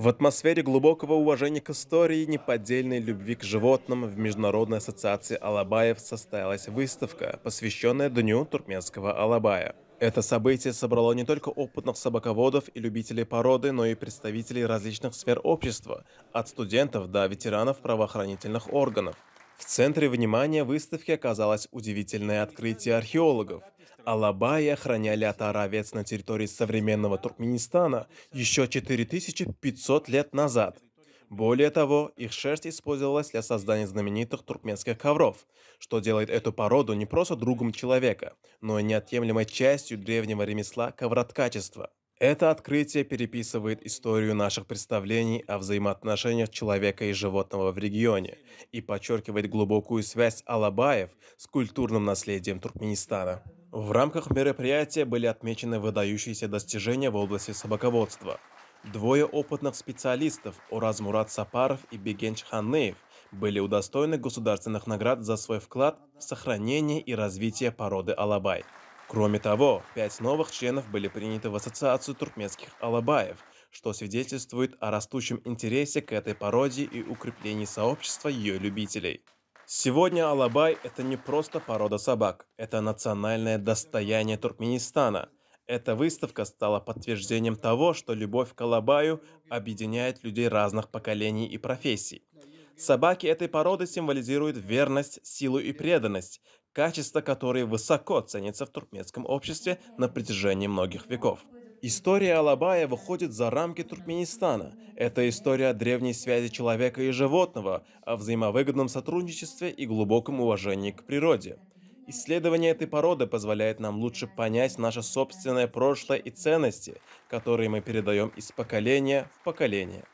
В атмосфере глубокого уважения к истории и неподдельной любви к животным в Международной ассоциации алабаев состоялась выставка, посвященная Дню туркменского алабая. Это событие собрало не только опытных собаководов и любителей породы, но и представителей различных сфер общества, от студентов до ветеранов правоохранительных органов. В центре внимания выставки оказалось удивительное открытие археологов. Алабаи охраняли отар овец на территории современного Туркменистана еще 4500 лет назад. Более того, их шерсть использовалась для создания знаменитых туркменских ковров, что делает эту породу не просто другом человека, но и неотъемлемой частью древнего ремесла ковроткачества – это открытие переписывает историю наших представлений о взаимоотношениях человека и животного в регионе и подчеркивает глубокую связь алабаев с культурным наследием Туркменистана. В рамках мероприятия были отмечены выдающиеся достижения в области собаководства. Двое опытных специалистов Уразмурат Сапаров и Бегенч Ханеев были удостоены государственных наград за свой вклад в сохранение и развитие породы алабай. Кроме того, пять новых членов были приняты в Ассоциацию туркменских алабаев, что свидетельствует о растущем интересе к этой породе и укреплении сообщества ее любителей. Сегодня алабай – это не просто порода собак, это национальное достояние Туркменистана. Эта выставка стала подтверждением того, что любовь к алабаю объединяет людей разных поколений и профессий. Собаки этой породы символизируют верность, силу и преданность, качество, которое высоко ценится в туркменском обществе на протяжении многих веков. История Алабая выходит за рамки Туркменистана. Это история древней связи человека и животного, о взаимовыгодном сотрудничестве и глубоком уважении к природе. Исследование этой породы позволяет нам лучше понять наше собственное прошлое и ценности, которые мы передаем из поколения в поколение.